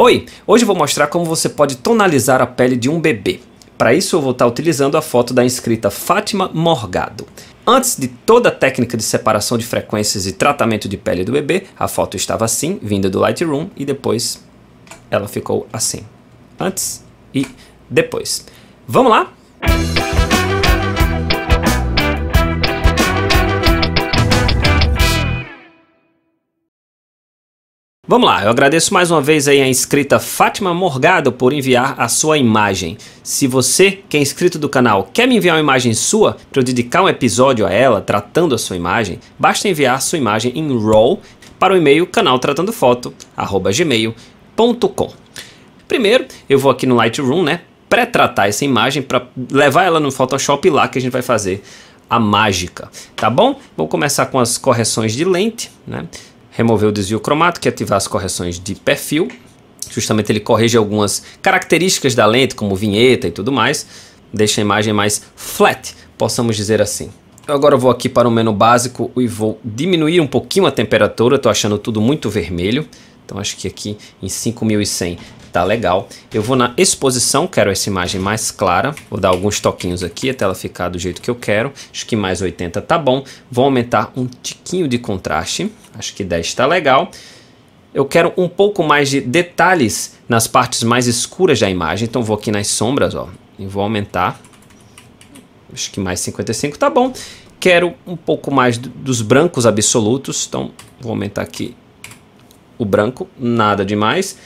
Oi, hoje eu vou mostrar como você pode tonalizar a pele de um bebê. Para isso eu vou estar tá utilizando a foto da inscrita Fátima Morgado. Antes de toda a técnica de separação de frequências e tratamento de pele do bebê, a foto estava assim, vinda do Lightroom, e depois ela ficou assim. Antes e depois. Vamos lá? Vamos lá, eu agradeço mais uma vez aí a inscrita Fátima Morgado por enviar a sua imagem. Se você, que é inscrito do canal, quer me enviar uma imagem sua para eu dedicar um episódio a ela, tratando a sua imagem, basta enviar sua imagem em RAW para o e-mail canaltratandofoto@gmail.com. Primeiro, eu vou aqui no Lightroom, né, pré-tratar essa imagem para levar ela no Photoshop lá que a gente vai fazer a mágica, tá bom? Vou começar com as correções de lente, né? remover o desvio cromático e ativar as correções de perfil. Justamente ele corrige algumas características da lente, como vinheta e tudo mais. Deixa a imagem mais flat, possamos dizer assim. Eu agora vou aqui para o menu básico e vou diminuir um pouquinho a temperatura. Estou achando tudo muito vermelho. Então acho que aqui em 5100 tá legal. Eu vou na exposição, quero essa imagem mais clara, vou dar alguns toquinhos aqui até ela ficar do jeito que eu quero. Acho que mais 80 tá bom. Vou aumentar um tiquinho de contraste, acho que 10 tá legal. Eu quero um pouco mais de detalhes nas partes mais escuras da imagem, então vou aqui nas sombras, ó, e vou aumentar. Acho que mais 55 tá bom. Quero um pouco mais dos brancos absolutos, então vou aumentar aqui o branco, nada demais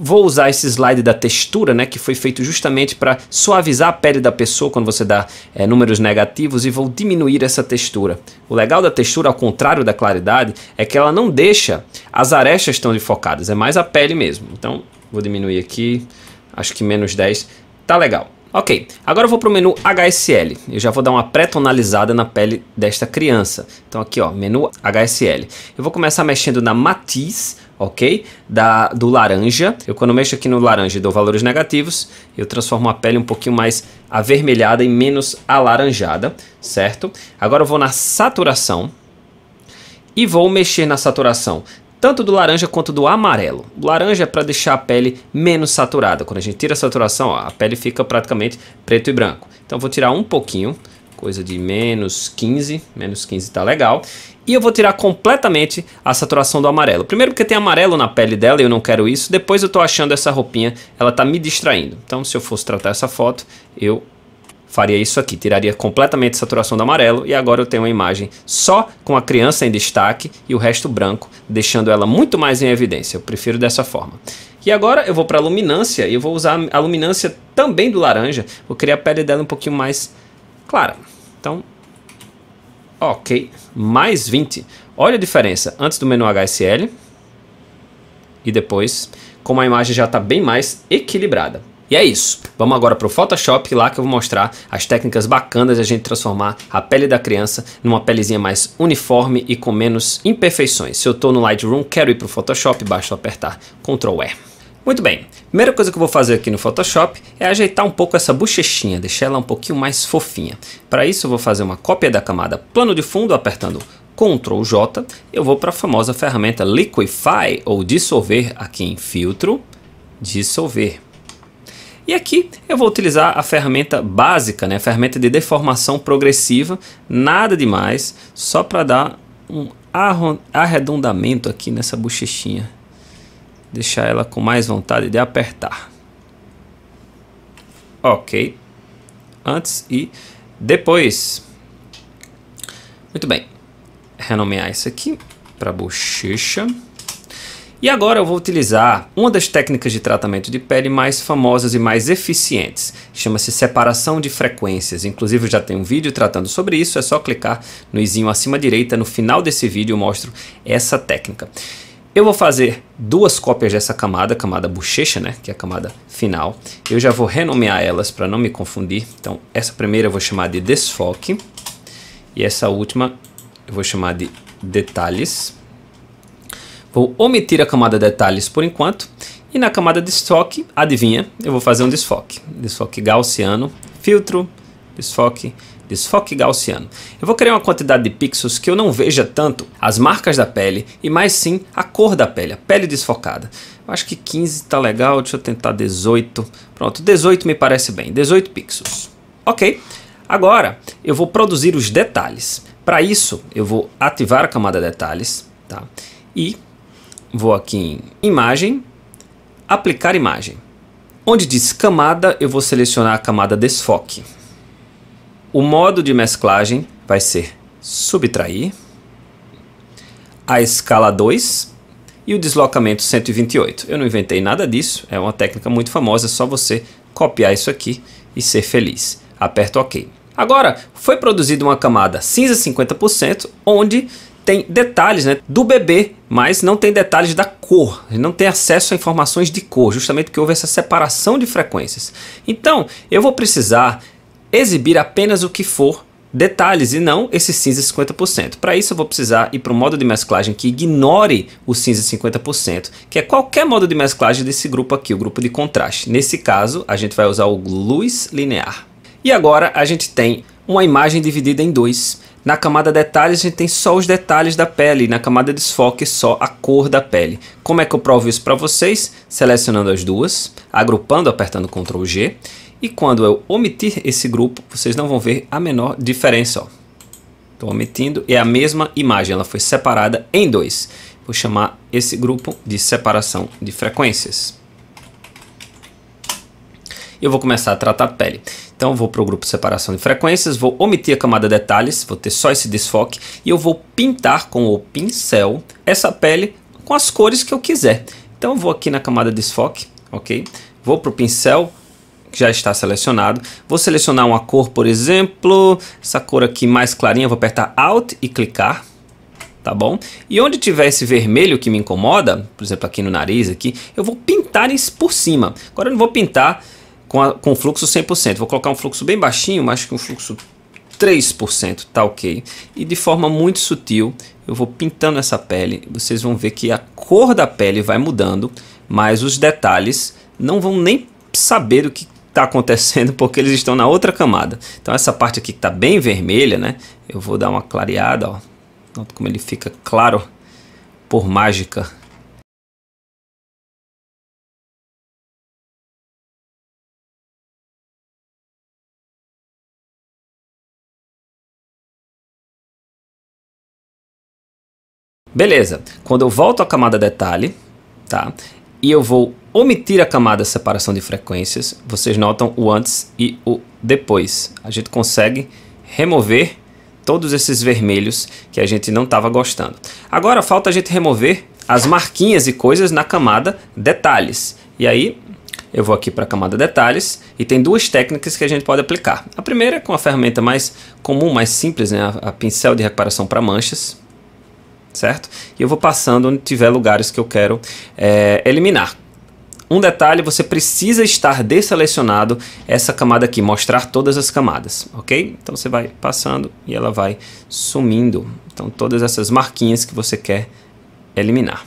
vou usar esse slide da textura, né, que foi feito justamente para suavizar a pele da pessoa quando você dá é, números negativos e vou diminuir essa textura. O legal da textura, ao contrário da claridade, é que ela não deixa as arestas tão enfocadas, é mais a pele mesmo. Então, vou diminuir aqui, acho que menos 10, tá legal. Ok, agora eu vou para o menu HSL. Eu já vou dar uma pré-tonalizada na pele desta criança. Então aqui ó, menu HSL. Eu vou começar mexendo na matiz, ok? Da, do laranja. Eu quando mexo aqui no laranja e dou valores negativos, eu transformo a pele um pouquinho mais avermelhada e menos alaranjada, certo? Agora eu vou na saturação e vou mexer na saturação tanto do laranja quanto do amarelo. O laranja é para deixar a pele menos saturada. Quando a gente tira a saturação, ó, a pele fica praticamente preto e branco. Então vou tirar um pouquinho coisa de menos 15, menos 15 tá legal. E eu vou tirar completamente a saturação do amarelo. Primeiro porque tem amarelo na pele dela e eu não quero isso. Depois eu tô achando essa roupinha, ela tá me distraindo. Então se eu fosse tratar essa foto, eu faria isso aqui. Tiraria completamente a saturação do amarelo e agora eu tenho uma imagem só com a criança em destaque e o resto branco, deixando ela muito mais em evidência. Eu prefiro dessa forma. E agora eu vou para a luminância e eu vou usar a luminância também do laranja. Vou criar a pele dela um pouquinho mais clara. Então, ok, mais 20. Olha a diferença antes do menu HSL e depois, como a imagem já está bem mais equilibrada. E é isso. Vamos agora para o Photoshop, lá que eu vou mostrar as técnicas bacanas de a gente transformar a pele da criança numa pelezinha mais uniforme e com menos imperfeições. Se eu estou no Lightroom, quero ir para o Photoshop, basta apertar Ctrl R. Muito bem, primeira coisa que eu vou fazer aqui no Photoshop é ajeitar um pouco essa bochechinha, deixar ela um pouquinho mais fofinha. Para isso eu vou fazer uma cópia da camada plano de fundo apertando Ctrl J, eu vou para a famosa ferramenta Liquify ou dissolver aqui em filtro, dissolver. E aqui eu vou utilizar a ferramenta básica, né? a ferramenta de deformação progressiva, nada demais, só para dar um arredondamento aqui nessa bochechinha deixar ela com mais vontade de apertar. Ok. Antes e depois. Muito bem. Renomear isso aqui para bochecha. E agora eu vou utilizar uma das técnicas de tratamento de pele mais famosas e mais eficientes. Chama-se separação de frequências. Inclusive eu já tenho um vídeo tratando sobre isso, é só clicar no izinho acima direita. No final desse vídeo eu mostro essa técnica. Eu vou fazer duas cópias dessa camada, camada bochecha, né, que é a camada final. Eu já vou renomear elas para não me confundir. Então, essa primeira eu vou chamar de desfoque e essa última eu vou chamar de detalhes. Vou omitir a camada detalhes por enquanto e na camada desfoque, adivinha, eu vou fazer um desfoque. Desfoque gaussiano, filtro, desfoque desfoque gaussiano. Eu vou criar uma quantidade de pixels que eu não veja tanto as marcas da pele e mais sim a cor da pele, a pele desfocada. Eu acho que 15 tá legal, deixa eu tentar 18. Pronto, 18 me parece bem, 18 pixels. Ok, agora eu vou produzir os detalhes. Para isso eu vou ativar a camada detalhes tá? e vou aqui em imagem, aplicar imagem. Onde diz camada, eu vou selecionar a camada desfoque. O modo de mesclagem vai ser subtrair, a escala 2 e o deslocamento 128. Eu não inventei nada disso, é uma técnica muito famosa, é só você copiar isso aqui e ser feliz. Aperto OK. Agora, foi produzida uma camada cinza 50%, onde tem detalhes né, do bebê, mas não tem detalhes da cor, não tem acesso a informações de cor, justamente porque houve essa separação de frequências. Então, eu vou precisar exibir apenas o que for detalhes e não esse cinza 50%. Para isso eu vou precisar ir para um modo de mesclagem que ignore o cinza 50%, que é qualquer modo de mesclagem desse grupo aqui, o grupo de contraste. Nesse caso, a gente vai usar o luz linear. E agora a gente tem uma imagem dividida em dois. Na camada detalhes a gente tem só os detalhes da pele, na camada desfoque só a cor da pele. Como é que eu provo isso para vocês? Selecionando as duas, agrupando, apertando Ctrl G e quando eu omitir esse grupo, vocês não vão ver a menor diferença. Estou omitindo, é a mesma imagem, ela foi separada em dois. Vou chamar esse grupo de separação de frequências. Eu vou começar a tratar a pele. Então vou para o grupo de separação de frequências, vou omitir a camada detalhes, vou ter só esse desfoque e eu vou pintar com o pincel essa pele com as cores que eu quiser. Então vou aqui na camada de desfoque, ok? Vou para o pincel, que já está selecionado. Vou selecionar uma cor, por exemplo, essa cor aqui mais clarinha, vou apertar Alt e clicar tá bom? E onde tiver esse vermelho que me incomoda, por exemplo aqui no nariz aqui, eu vou pintar isso por cima. Agora eu não vou pintar com, a, com fluxo 100%, vou colocar um fluxo bem baixinho, mas que um fluxo 3%, tá ok. E de forma muito sutil, eu vou pintando essa pele, vocês vão ver que a cor da pele vai mudando, mas os detalhes não vão nem saber o que está acontecendo porque eles estão na outra camada. Então essa parte aqui que está bem vermelha, né? Eu vou dar uma clareada, ó. Nota como ele fica claro por mágica. Beleza, quando eu volto à camada detalhe, tá? E eu vou omitir a camada separação de frequências, vocês notam o antes e o depois. A gente consegue remover todos esses vermelhos que a gente não estava gostando. Agora falta a gente remover as marquinhas e coisas na camada detalhes. E aí eu vou aqui para a camada detalhes e tem duas técnicas que a gente pode aplicar. A primeira é com a ferramenta mais comum, mais simples, né? a, a pincel de reparação para manchas, certo? E eu vou passando onde tiver lugares que eu quero é, eliminar. Um detalhe, você precisa estar desselecionado essa camada aqui, mostrar todas as camadas, ok? Então você vai passando e ela vai sumindo. Então todas essas marquinhas que você quer eliminar.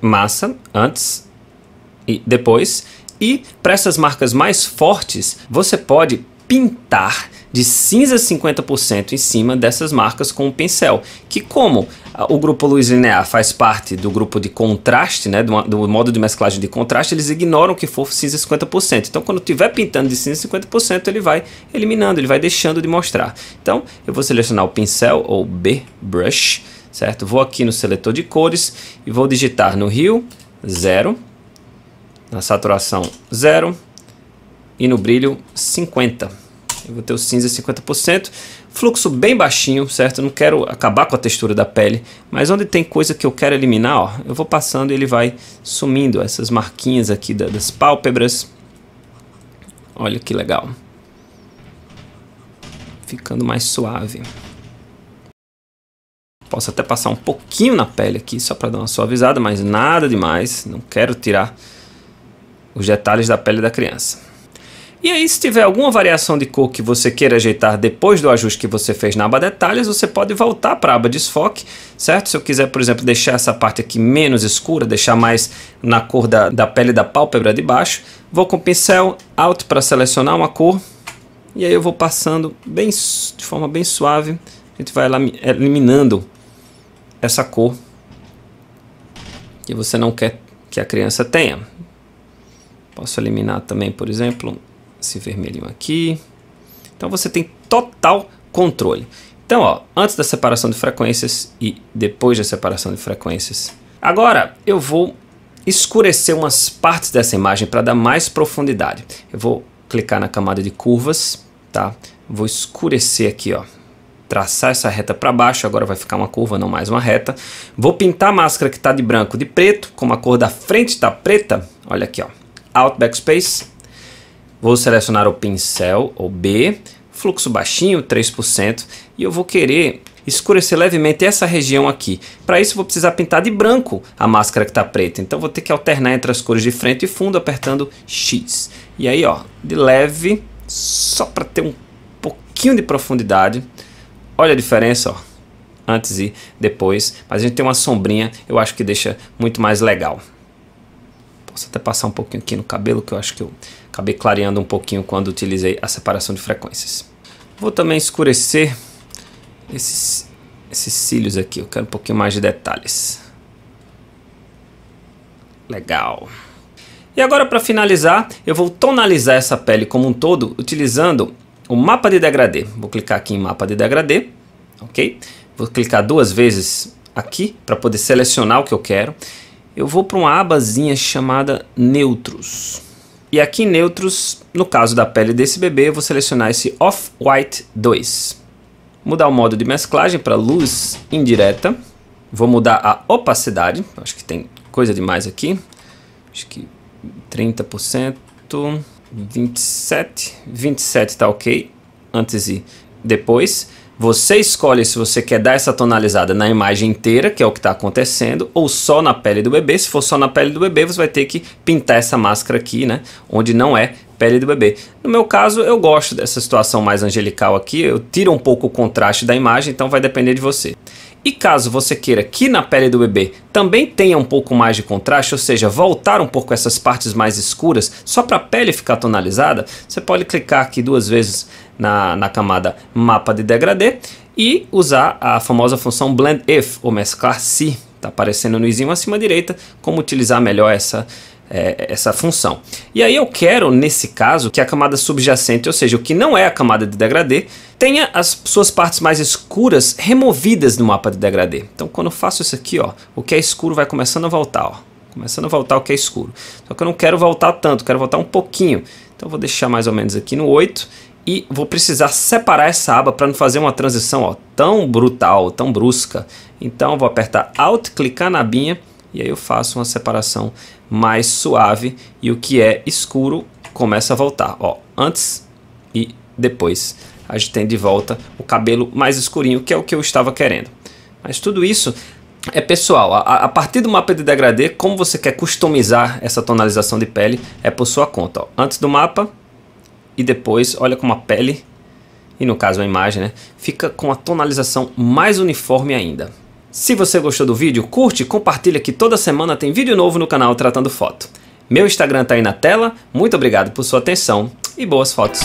Massa, antes e depois. E para essas marcas mais fortes, você pode pintar de cinza 50% em cima dessas marcas com o um pincel. Que como ah, o grupo luz linear faz parte do grupo de contraste, né, do, do modo de mesclagem de contraste, eles ignoram que for cinza 50%. Então quando estiver pintando de cinza 50%, ele vai eliminando, ele vai deixando de mostrar. Então eu vou selecionar o pincel ou B brush, certo? Vou aqui no seletor de cores e vou digitar no rio 0, na saturação 0 e no brilho 50. Eu vou ter o cinza 50%. Fluxo bem baixinho, certo? Eu não quero acabar com a textura da pele, mas onde tem coisa que eu quero eliminar, ó, eu vou passando e ele vai sumindo. Essas marquinhas aqui da, das pálpebras. Olha que legal. Ficando mais suave. Posso até passar um pouquinho na pele aqui, só para dar uma suavizada, mas nada demais. Não quero tirar os detalhes da pele da criança. E aí, se tiver alguma variação de cor que você queira ajeitar depois do ajuste que você fez na aba detalhes, você pode voltar para a aba desfoque, certo? Se eu quiser, por exemplo, deixar essa parte aqui menos escura, deixar mais na cor da, da pele da pálpebra de baixo, vou com o pincel Alt para selecionar uma cor e aí eu vou passando bem, de forma bem suave, a gente vai eliminando essa cor que você não quer que a criança tenha. Posso eliminar também, por exemplo, esse vermelhinho aqui. Então você tem total controle. Então, ó, antes da separação de frequências e depois da separação de frequências. Agora eu vou escurecer umas partes dessa imagem para dar mais profundidade. Eu vou clicar na camada de curvas, tá? Vou escurecer aqui, ó. Traçar essa reta para baixo, agora vai ficar uma curva, não mais uma reta. Vou pintar a máscara que está de branco de preto, como a cor da frente está preta. Olha aqui, ó. Alt Backspace. Vou selecionar o pincel ou B, fluxo baixinho, 3%, e eu vou querer escurecer levemente essa região aqui. Para isso vou precisar pintar de branco a máscara que está preta, então vou ter que alternar entre as cores de frente e fundo apertando X. E aí ó, de leve, só para ter um pouquinho de profundidade, olha a diferença ó, antes e depois, mas a gente tem uma sombrinha, eu acho que deixa muito mais legal. Posso até passar um pouquinho aqui no cabelo que eu acho que eu Acabei clareando um pouquinho quando utilizei a separação de frequências. Vou também escurecer esses, esses cílios aqui. Eu quero um pouquinho mais de detalhes. Legal. E agora para finalizar, eu vou tonalizar essa pele como um todo utilizando o mapa de degradê. Vou clicar aqui em mapa de degradê, ok? Vou clicar duas vezes aqui para poder selecionar o que eu quero. Eu vou para uma abazinha chamada neutros. E aqui em neutros, no caso da pele desse bebê, eu vou selecionar esse Off-White 2. Mudar o modo de mesclagem para luz indireta. Vou mudar a opacidade, acho que tem coisa demais aqui. Acho que 30%, 27, 27 tá ok, antes e depois. Você escolhe se você quer dar essa tonalizada na imagem inteira, que é o que está acontecendo, ou só na pele do bebê. Se for só na pele do bebê, você vai ter que pintar essa máscara aqui, né? Onde não é pele do bebê. No meu caso, eu gosto dessa situação mais angelical aqui, eu tiro um pouco o contraste da imagem, então vai depender de você. E caso você queira que na pele do bebê também tenha um pouco mais de contraste, ou seja, voltar um pouco essas partes mais escuras, só para a pele ficar tonalizada, você pode clicar aqui duas vezes na, na camada mapa de degradê e usar a famosa função blend if, ou mesclar se, está aparecendo no izinho acima direita, como utilizar melhor essa é, essa função. E aí eu quero, nesse caso, que a camada subjacente, ou seja, o que não é a camada de degradê, tenha as suas partes mais escuras removidas do mapa de degradê. Então quando eu faço isso aqui, ó, o que é escuro vai começando a voltar, ó, começando a voltar o que é escuro. Só que eu não quero voltar tanto, quero voltar um pouquinho. Então eu vou deixar mais ou menos aqui no 8 e vou precisar separar essa aba para não fazer uma transição ó, tão brutal, tão brusca. Então vou apertar Alt, clicar na abinha e aí eu faço uma separação mais suave e o que é escuro começa a voltar. Ó, antes e depois. A gente tem de volta o cabelo mais escurinho, que é o que eu estava querendo. Mas tudo isso é pessoal. A, a partir do mapa de degradê, como você quer customizar essa tonalização de pele, é por sua conta. Ó. Antes do mapa e depois, olha como a pele, e no caso a imagem, né, fica com a tonalização mais uniforme ainda. Se você gostou do vídeo, curte e compartilha que toda semana tem vídeo novo no canal Tratando Foto. Meu Instagram tá aí na tela, muito obrigado por sua atenção e boas fotos!